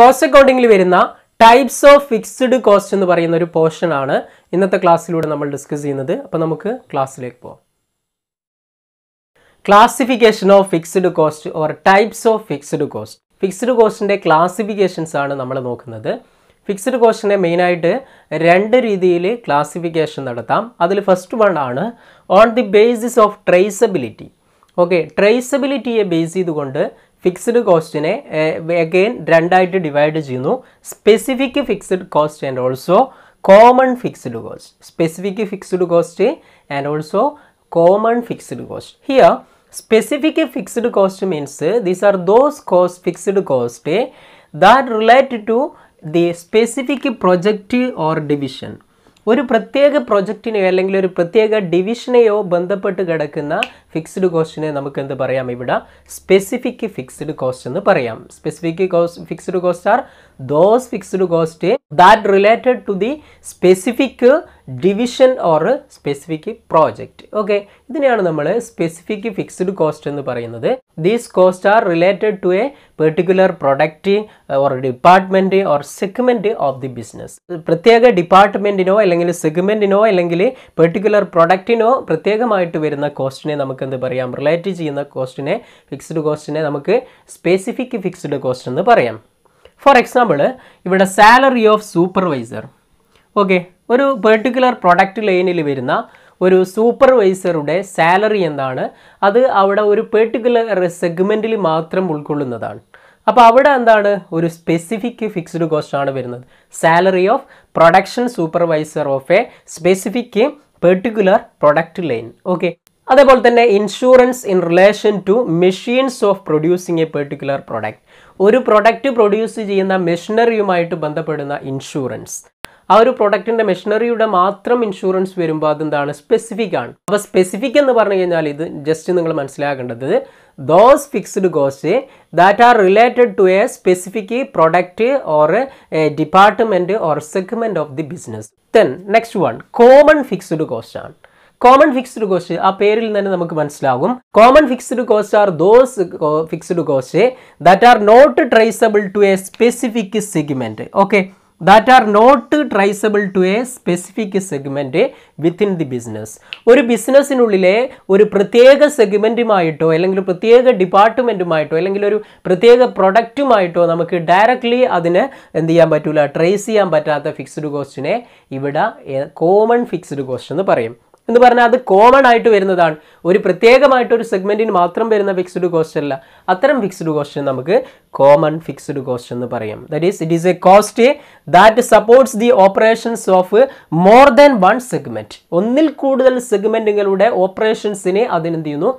cost അക്കൗണ്ടിങ്ങിൽ വരുന്ന types of fixed cost എന്ന് പറയുന്ന ഒരു പോർഷൻ ആണ് ഇന്നത്തെ ക്ലാസ്സിലൂടെ നമ്മൾ ഡിസ്കസ് ചെയ്യുന്നത് അപ്പോൾ നമുക്ക് ക്ലാസ്സിലേക്ക് പോകാം classification of fixed cost or types of fixed cost fixed കോസ്റ്റിൻ്റെ ക്ലാസിഫിക്കേഷൻസ് ആണ് നമ്മൾ നോക്കുന്നത് ഫിക്സ്ഡ് കോസ്റ്റിനെ മെയിനായിട്ട് രണ്ട് രീതിയിൽ ക്ലാസിഫിക്കേഷൻ നടത്താം അതിൽ ഫസ്റ്റ് വൺ ആണ് on the basis of traceability okay ട്രേസബിലിറ്റിയെ ബേസ് ചെയ്തുകൊണ്ട് fixed cost eh, again randomized divided you know specific fixed cost and also common fixed cost specific fixed cost and also common fixed cost here specific fixed cost means these are those cost fixed cost eh, that relate to the specific project or division ഒരു പ്രത്യേക പ്രൊജക്റ്റിനെയോ അല്ലെങ്കിൽ ഒരു പ്രത്യേക ഡിവിഷനെയോ ബന്ധപ്പെട്ട് കിടക്കുന്ന fixed കോസ്റ്റിനെ നമുക്ക് എന്ത് പറയാം ഇവിടെ സ്പെസിഫിക് ഫിക്സ്ഡ് കോസ്റ്റ് എന്ന് പറയാം specific cost fixed cost are those fixed cost that related to the specific division or specific project okay ഇതിനെയാണ് നമ്മൾ സ്പെസിഫിക് ഫിക്സ്ഡ് കോസ്റ്റ് എന്ന് പറയുന്നത് these cost are related to a particular product or department or segment of the business പ്രത്യേക ഡിപ്പാർട്ട്മെൻറ്റിനോ അല്ലെങ്കിൽ സെഗ്മെൻറ്റിനോ അല്ലെങ്കിൽ particular പ്രൊഡക്റ്റിനോ പ്രത്യേകമായിട്ട് വരുന്ന കോസ്റ്റിനെ നമുക്ക് എന്ത് പറയാം റിലേറ്റ് ചെയ്യുന്ന കോസ്റ്റിനെ ഫിക്സ്ഡ് കോസ്റ്റിനെ നമുക്ക് സ്പെസിഫിക് ഫിക്സ്ഡ് കോസ്റ്റ് എന്ന് പറയാം ഫോർ എക്സാമ്പിൾ ഇവിടെ സാലറി ഓഫ് സൂപ്പർവൈസർ ഓക്കെ ഒരു പെർട്ടിക്കുലർ പ്രൊഡക്റ്റ് ലൈനിൽ വരുന്ന ഒരു സൂപ്പർവൈസറുടെ സാലറി എന്താണ് അത് അവിടെ ഒരു പെർട്ടിക്കുലർ സെഗ്മെൻറ്റിൽ മാത്രം ഉൾക്കൊള്ളുന്നതാണ് അപ്പോൾ അവിടെ എന്താണ് ഒരു സ്പെസിഫിക് ഫിക്സ്ഡ് കോസ്റ്റ് ആണ് വരുന്നത് salary of production supervisor of a specific particular product line okay അതേപോലെ തന്നെ insurance in relation to machines of producing a particular product ഒരു പ്രൊഡക്റ്റ് പ്രൊഡ്യൂസ് ചെയ്യുന്ന മെഷീനറിയുമായിട്ട് ബന്ധപ്പെടുന്ന ഇൻഷുറൻസ് ആ ഒരു പ്രൊഡക്റ്റിൻ്റെ മെഷീനറിയുടെ മാത്രം ഇൻഷുറൻസ് വരുമ്പോൾ അതെന്താണ് സ്പെസിഫിക് ആണ് അപ്പോൾ സ്പെസിഫിക് എന്ന് പറഞ്ഞു കഴിഞ്ഞാൽ ഇത് ജസ്റ്റ് നിങ്ങൾ മനസ്സിലാക്കേണ്ടത് those fixed cost that are related to a specific product or department or segment of the business then next one common fixed cost ആണ് കോമൺ ഫിക്സ്ഡ് കോസ്റ്റ് ആ പേരിൽ തന്നെ നമുക്ക് മനസ്സിലാകും common fixed cost are those fixed cost that are not traceable to a specific segment okay that are not traceable to a specific segment within the business ഒരു ബിസിനസ്സിനുള്ളിലെ ഒരു പ്രത്യേക സെഗ്മെൻറ്റുമായിട്ടോ അല്ലെങ്കിൽ പ്രത്യേക ഡിപ്പാർട്ട്മെൻറ്റുമായിട്ടോ അല്ലെങ്കിൽ ഒരു പ്രത്യേക പ്രൊഡക്റ്റുമായിട്ടോ നമുക്ക് ഡയറക്റ്റ്ലി അതിന് എന്ത് ചെയ്യാൻ പറ്റില്ല ട്രേസ് ചെയ്യാൻ പറ്റാത്ത ഫിക്സ്ഡ് കോസ്റ്റിനെ ഇവിടെ കോമൺ ഫിക്സ്ഡ് കോസ്റ്റ് എന്ന് പറയും എന്ന് പറഞ്ഞാൽ അത് കോമൺ ആയിട്ട് വരുന്നതാണ് ഒരു പ്രത്യേകമായിട്ട് ഒരു സെഗ്മെൻറ്റിന് മാത്രം വരുന്ന ഫിക്സ്ഡ് കോസ്റ്റ് അല്ല അത്തരം ഫിക്സ്ഡ് കോസ്റ്റ് നമുക്ക് കോമൺ ഫിക്സ്ഡ് കോസ്റ്റ് എന്ന് പറയും that is it is a cost that supports the operations of more than one segment ഒന്നിൽ കൂടുതൽ സെഗ്മെൻറ്റുകളുടെ ഓപ്പറേഷൻസിനെ അതിനെന്ത് ചെയ്യുന്നു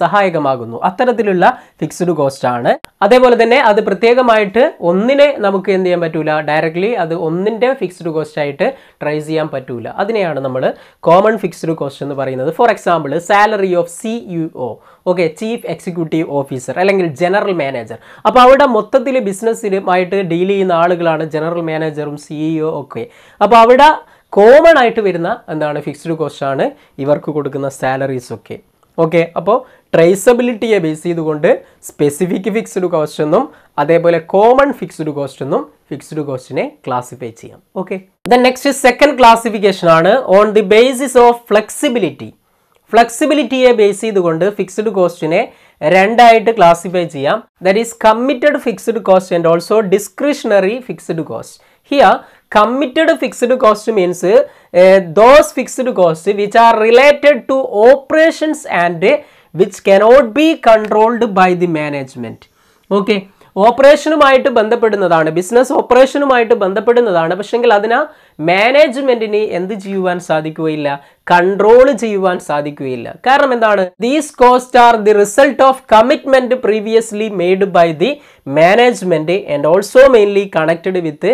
സഹായകമാകുന്നു അത്തരത്തിലുള്ള ഫിക്സ്ഡ് കോസ്റ്റ് ആണ് അതേപോലെ തന്നെ അത് പ്രത്യേകമായിട്ട് ഒന്നിനെ നമുക്ക് എന്ത് ചെയ്യാൻ പറ്റൂല ഡയറക്റ്റ്ലി അത് ഒന്നിൻ്റെ ഫിക്സ്ഡ് കോസ്റ്റ് ആയിട്ട് ട്രൈ ചെയ്യാൻ പറ്റൂല അതിനെയാണ് നമ്മൾ കോമൺ ഫിക്സ്ഡ് കോസ്റ്റ് എന്ന് പറയുന്നത് for example salary of C E O okay chief executive officer അല്ലെങ്കിൽ ജനറൽ മാനേജർ അപ്പോൾ അവിടെ മൊത്തത്തിൽ ബിസിനസ്സിലുമായിട്ട് ഡീൽ ചെയ്യുന്ന ആളുകളാണ് ജനറൽ മാനേജറും സിഇഒ ഒക്കെ അപ്പോൾ അവിടെ കോമൺ ആയിട്ട് വരുന്ന എന്താണ് ഫിക്സ്ഡ് കോസ്റ്റാണ് ഇവർക്ക് കൊടുക്കുന്ന സാലറീസ് ഒക്കെ ഓക്കെ അപ്പോൾ ട്രേസബിലിറ്റിയെ ബേസ് ചെയ്തുകൊണ്ട് സ്പെസിഫിക് ഫിക്സ്ഡ് കോസ്റ്റ് എന്നും അതേപോലെ കോമൺ ഫിക്സ്ഡ് കോസ്റ്റ് എന്നും ഫിക്സ്ഡ് കോസ്റ്റിനെ ക്ലാസിഫൈ ചെയ്യാം okay the next second classification ആണ് on the basis of flexibility ഫ്ലെക്സിബിലിറ്റിയെ ബേസ് ചെയ്തുകൊണ്ട് ഫിക്സ്ഡ് കോസ്റ്റിനെ രണ്ടായിട്ട് ക്ലാസിഫൈ ചെയ്യാം that is committed fixed cost and also discretionary fixed cost here committed fixed cost means those fixed cost which are related to operations and which cannot be controlled by the management okay ഓപ്പറേഷനുമായിട്ട് ബന്ധപ്പെടുന്നതാണ് business ഓപ്പറേഷനുമായിട്ട് ബന്ധപ്പെടുന്നതാണ് പക്ഷെങ്കിൽ അതിന് മാനേജ്മെൻറ്റിന് എന്ത് ചെയ്യുവാൻ സാധിക്കുകയില്ല control ചെയ്യുവാൻ സാധിക്കുകയില്ല കാരണം എന്താണ് these cost are the result of commitment previously made by the management and also mainly connected with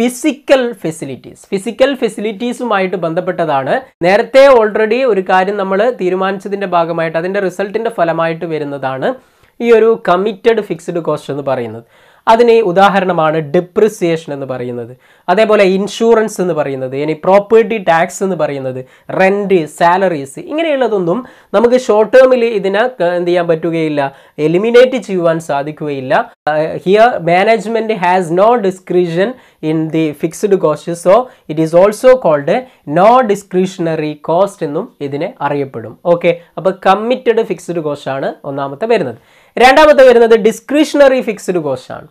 physical facilities physical ഫെസിലിറ്റീസുമായിട്ട് ബന്ധപ്പെട്ടതാണ് നേരത്തെ ഓൾറെഡി ഒരു കാര്യം നമ്മൾ തീരുമാനിച്ചതിൻ്റെ ഭാഗമായിട്ട് അതിൻ്റെ റിസൾട്ടിൻ്റെ ഫലമായിട്ട് വരുന്നതാണ് ഈ ഒരു കമ്മിറ്റഡ് ഫിക്സ്ഡ് കോസ്റ്റ് എന്ന് പറയുന്നത് അതിന് ഉദാഹരണമാണ് ഡിപ്രിസിയേഷൻ എന്ന് പറയുന്നത് അതേപോലെ ഇൻഷുറൻസ് എന്ന് പറയുന്നത് ഇനി പ്രോപ്പർട്ടി ടാക്സ് എന്ന് പറയുന്നത് റെൻറ്റ് സാലറീസ് ഇങ്ങനെയുള്ളതൊന്നും നമുക്ക് ഷോർട്ട് ടേമിൽ ഇതിനെ എന്ത് ചെയ്യാൻ പറ്റുകയില്ല എലിമിനേറ്റ് ചെയ്യുവാൻ സാധിക്കുകയില്ല here management has no discretion in the fixed cost so it is also called no discretionary cost എന്നും ഇതിനെ അറിയപ്പെടും ഓക്കെ അപ്പോൾ കമ്മിറ്റഡ് ഫിക്സ്ഡ് കോസ്റ്റ് ആണ് ഒന്നാമത്തെ വരുന്നത് രണ്ടാമത്തെ വരുന്നത് ഡിസ്ക്രിഷണറി ഫിക്സ്ഡ് കോസ്റ്റ് ആണ്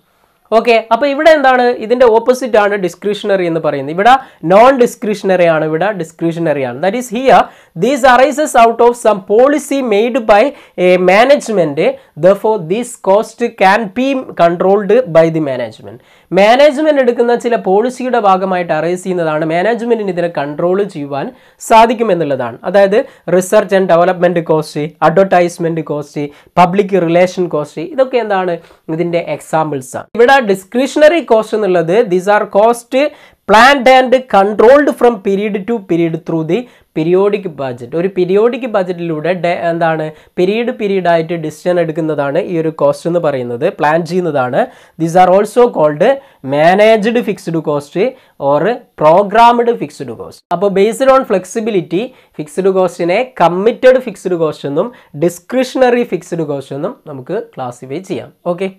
ഓക്കെ അപ്പോൾ ഇവിടെ എന്താണ് ഇതിൻ്റെ ഓപ്പോസിറ്റ് ആണ് ഡിസ്ക്രിഷണറി എന്ന് പറയുന്നത് ഇവിടെ നോൺ ഡിസ്ക്രിഷണറി ആണ് ഇവിടെ ഡിസ്ക്രിഷണറി ആണ് that is here these arises out of some policy made by a management therefore these cost can be controlled by the management management എടുക്കുന്ന ചില പോളിസിയുടെ ഭാഗമായിട്ട് അറൈസ് ചെയ്യുന്നതാണ് മാനേജ്മെൻറ്റിന് ഇതിനെ കൺട്രോൾ ചെയ്യുവാൻ സാധിക്കുമെന്നുള്ളതാണ് അതായത് research and development cost advertisement cost public relation cost ഇതൊക്കെ എന്താണ് ഇതിൻ്റെ എക്സാമ്പിൾസാണ് ഇവിടെ ഡിസ്ക്രിഷണറി കോസ്റ്റ് എന്നുള്ളത് these are cost planned and controlled from period to period through the periodic budget ഒരു പീരിയോഡിക് ബജറ്റിലൂടെ എന്താണ് പീരീഡ് പീരീഡ് ആയിട്ട് ഡിസിഷൻ എടുക്കുന്നതാണ് ഈ ഒരു കോസ്റ്റ് എന്ന് പറയുന്നത് പ്ലാൻ ചെയ്യുന്നതാണ് these are also called managed fixed cost or programmed fixed cost അപ്പോൾ ബേസ്ഡ് ഓൺ ഫ്ലെക്സിബിലിറ്റി ഫിക്സ്ഡ് കോസ്റ്റിനെ കമ്മിറ്റഡ് ഫിക്സ്ഡ് കോസ്റ്റ് എന്നും ഡിസ്ക്രിഷണറി ഫിക്സ്ഡ് കോസ്റ്റ് എന്നും നമുക്ക് ക്ലാസിഫൈ ചെയ്യാം ഓക്കെ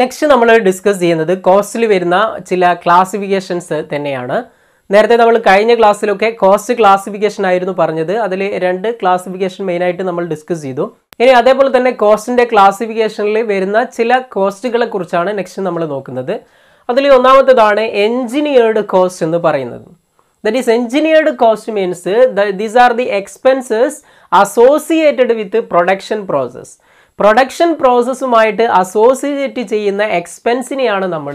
നെക്സ്റ്റ് നമ്മൾ ഡിസ്കസ് ചെയ്യുന്നത് കോസ്റ്റിൽ വരുന്ന ചില ക്ലാസിഫിക്കേഷൻസ് തന്നെയാണ് നേരത്തെ നമ്മൾ കഴിഞ്ഞ ക്ലാസ്സിലൊക്കെ കോസ്റ്റ് ക്ലാസിഫിക്കേഷൻ ആയിരുന്നു പറഞ്ഞത് അതിൽ രണ്ട് ക്ലാസിഫിക്കേഷൻ മെയിനായിട്ട് നമ്മൾ ഡിസ്കസ് ചെയ്തു ഇനി അതേപോലെ തന്നെ കോസ്റ്റിൻ്റെ ക്ലാസിഫിക്കേഷനിൽ വരുന്ന ചില കോസ്റ്റുകളെ കുറിച്ചാണ് നെക്സ്റ്റ് നമ്മൾ നോക്കുന്നത് അതിൽ ഒന്നാമത്തേതാണ് എൻജിനീയേർഡ് കോസ്റ്റ് എന്ന് പറയുന്നത് that is engineered cost means these are the expenses associated with production process production പ്രോസസ്സുമായിട്ട് അസോസിയേറ്റ് ചെയ്യുന്ന എക്സ്പെൻസിനെയാണ് നമ്മൾ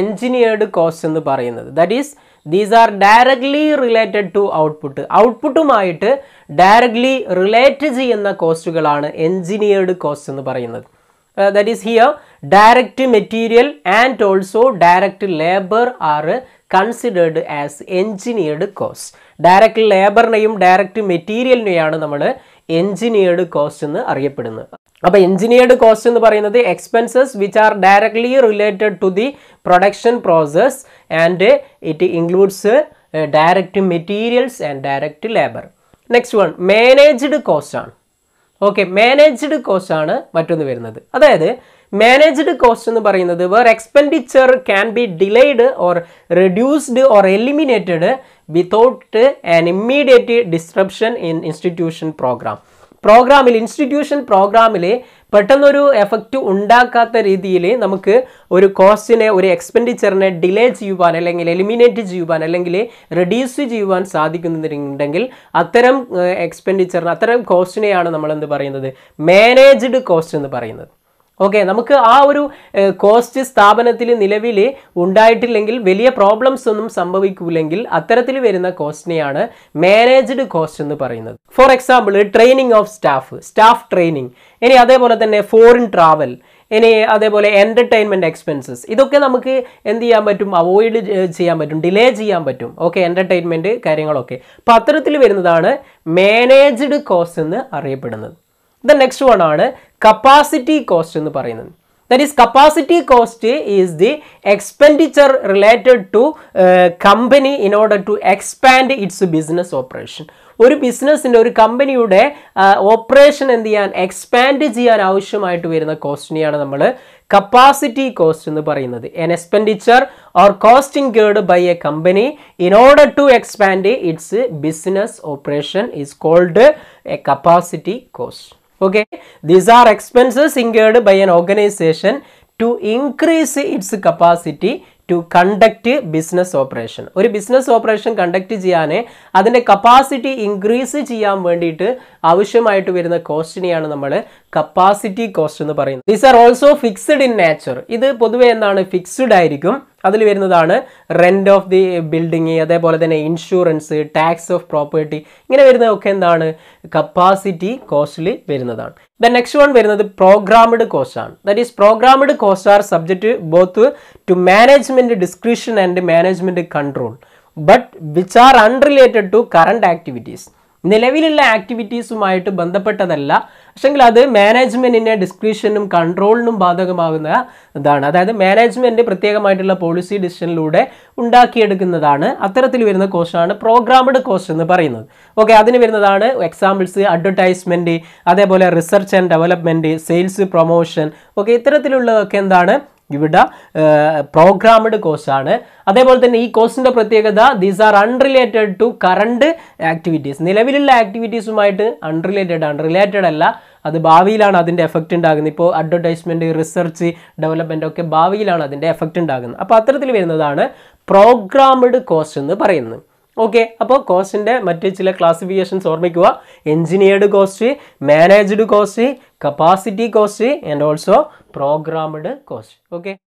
എൻജിനീയർഡ് കോസ്റ്റ് എന്ന് പറയുന്നത് that is these are directly related to output ഔട്ട്പുട്ടുമായിട്ട് ഡയറക്ട്ലി റിലേറ്റ് ചെയ്യുന്ന കോസ്റ്റുകളാണ് എൻജിനീയർഡ് കോസ്റ്റ് എന്ന് പറയുന്നത് that is here direct material and also direct labour are considered as engineered cost direct ലേബറിനെയും ഡയറക്റ്റ് മെറ്റീരിയലിനെയാണ് നമ്മൾ എഞ്ചിനീയേർഡ് കോസ്റ്റ് എന്ന് അറിയപ്പെടുന്നത് അപ്പോൾ എഞ്ചിനീയേർഡ് കോസ്റ്റ് എന്ന് പറയുന്നത് expenses which are directly related to the production process and it includes direct materials and direct labour next one managed cost ആണ് okay managed cost ആണ് മറ്റൊന്ന് വരുന്നത് അതായത് മാനേജ്ഡ് കോസ്റ്റ് എന്ന് പറയുന്നത് where expenditure can be delayed or reduced or eliminated without an immediate disruption in institution program പ്രോഗ്രാമിൽ institution പ്രോഗ്രാമിൽ പെട്ടെന്നൊരു എഫക്റ്റ് ഉണ്ടാക്കാത്ത രീതിയിൽ നമുക്ക് ഒരു കോസ്റ്റിനെ ഒരു എക്സ്പെൻഡിച്ചറിനെ ഡിലേ ചെയ്യുവാൻ അല്ലെങ്കിൽ എലിമിനേറ്റ് ചെയ്യുവാൻ അല്ലെങ്കിൽ റെഡ്യൂസ് ചെയ്യുവാൻ സാധിക്കുന്നുണ്ടെങ്കിൽ അത്തരം എക്സ്പെൻഡിച്ചറിന് അത്തരം കോസ്റ്റിനെയാണ് നമ്മൾ എന്ത് പറയുന്നത് മാനേജ്ഡ് കോസ്റ്റ് എന്ന് പറയുന്നത് ഓക്കെ നമുക്ക് ആ ഒരു കോസ്റ്റ് സ്ഥാപനത്തിൽ നിലവിൽ ഉണ്ടായിട്ടില്ലെങ്കിൽ വലിയ പ്രോബ്ലംസ് ഒന്നും സംഭവിക്കൂലെങ്കിൽ അത്തരത്തിൽ വരുന്ന കോസ്റ്റിനെയാണ് മാനേജ്ഡ് കോസ്റ്റ് എന്ന് പറയുന്നത് for example training of staff staff training ഇനി അതേപോലെ തന്നെ ഫോറിൻ ട്രാവൽ ഇനി അതേപോലെ എൻ്റർടൈൻമെൻറ്റ് എക്സ്പെൻസസ് ഇതൊക്കെ നമുക്ക് എന്ത് ചെയ്യാൻ പറ്റും അവോയ്ഡ് ചെയ്യാൻ പറ്റും ഡിലേ ചെയ്യാൻ പറ്റും ഓക്കെ എൻ്റർടൈൻമെൻറ്റ് കാര്യങ്ങളൊക്കെ അപ്പോൾ അത്തരത്തിൽ വരുന്നതാണ് മാനേജ്ഡ് കോസ്റ്റ് എന്ന് അറിയപ്പെടുന്നത് ദ നെക്സ്റ്റ് വൺ ആണ് കപ്പാസിറ്റി കോസ്റ്റ് എന്ന് പറയുന്നത് that is capacity cost is the expenditure related to company in order to expand its business operation ഒരു ബിസിനസ്സിൻ്റെ ഒരു കമ്പനിയുടെ ഓപ്പറേഷൻ എന്ത് ചെയ്യാൻ എക്സ്പാൻഡ് ചെയ്യാൻ ആവശ്യമായിട്ട് വരുന്ന കോസ്റ്റിനെയാണ് നമ്മൾ കപ്പാസിറ്റി കോസ്റ്റ് എന്ന് പറയുന്നത് an expenditure or costing geared by a company in order to expand its business operation is called a capacity cost okay these are expenses incurred by an organisation to increase its capacity to conduct business operation ഒരു business operation conduct ചെയ്യാൻ അതിൻ്റെ capacity increase ചെയ്യാൻ വേണ്ടിയിട്ട് ആവശ്യമായിട്ട് വരുന്ന കോസ്റ്റിനെയാണ് നമ്മൾ capacity cost എന്ന് പറയുന്നത് these are also fixed in nature ഇത് പൊതുവെ എന്താണ് ഫിക്സ്ഡ് ആയിരിക്കും അതിൽ വരുന്നതാണ് റെന്റ് ഓഫ് ദി ബിൽഡിങ് അതേപോലെ തന്നെ ഇൻഷുറൻസ് ടാക്സ് ഓഫ് പ്രോപ്പർട്ടി ഇങ്ങനെ വരുന്നതൊക്കെ എന്താണ് കപ്പാസിറ്റി കോസ്റ്റിൽ വരുന്നതാണ് ദ നെക്സ്റ്റ് വൺ വരുന്നത് പ്രോഗ്രാമഡ് കോസ്റ്റ് ആണ് that is programmed cost are subject both to management description and management control but which are unrelated to current activities നിലവിലുള്ള ആക്ടിവിറ്റീസുമായിട്ട് ബന്ധപ്പെട്ടതല്ല പക്ഷെങ്കിൽ അത് മാനേജ്മെൻറ്റിൻ്റെ ഡിസ്ക്രിപ്ഷനും കൺട്രോളിനും ബാധകമാകുന്ന ഇതാണ് അതായത് മാനേജ്മെൻറ്റ് പ്രത്യേകമായിട്ടുള്ള പോളിസി ഡിസിഷനിലൂടെ ഉണ്ടാക്കിയെടുക്കുന്നതാണ് അത്തരത്തിൽ വരുന്ന കോസ്റ്റാണ് പ്രോഗ്രാമഡ് കോസ്റ്റ് എന്ന് പറയുന്നത് ഓക്കെ അതിന് വരുന്നതാണ് എക്സാമ്പിൾസ് അഡ്വർടൈസ്മെൻറ്റ് അതേപോലെ research and development sales promotion okay ഇത്തരത്തിലുള്ളതൊക്കെ എന്താണ് ഇവിടെ പ്രോഗ്രാംഡ് കോഴ്സാണ് ആണ് അതേപോലെ തന്നെ ഈ കോഴ്സിൻ്റെ പ്രത്യേകത these are unrelated to current activities നിലവിലുള്ള ആക്ടിവിറ്റീസുമായിട്ട് അൺറിലേറ്റഡ് അൺറിലേറ്റഡ് അല്ല അത് ഭാവിയിലാണ് അതിൻ്റെ എഫക്റ്റ് ഉണ്ടാകുന്നത് ഇപ്പോൾ അഡ്വർടൈസ്മെൻറ്റ് റിസർച്ച് ഡെവലപ്മെൻ്റ് ഒക്കെ ഭാവിയിലാണ് അതിൻ്റെ എഫക്റ്റ് ഉണ്ടാകുന്നത് അപ്പോൾ അത്തരത്തിൽ വരുന്നതാണ് പ്രോഗ്രാംഡ് കോസ്റ്റ് എന്ന് പറയുന്നത് ഓക്കെ അപ്പോൾ കോസ്റ്റിൻ്റെ മറ്റ് ചില ക്ലാസിഫിക്കേഷൻസ് ഓർമ്മിക്കുക engineered cost managed cost capacity cost and also programmed cost okay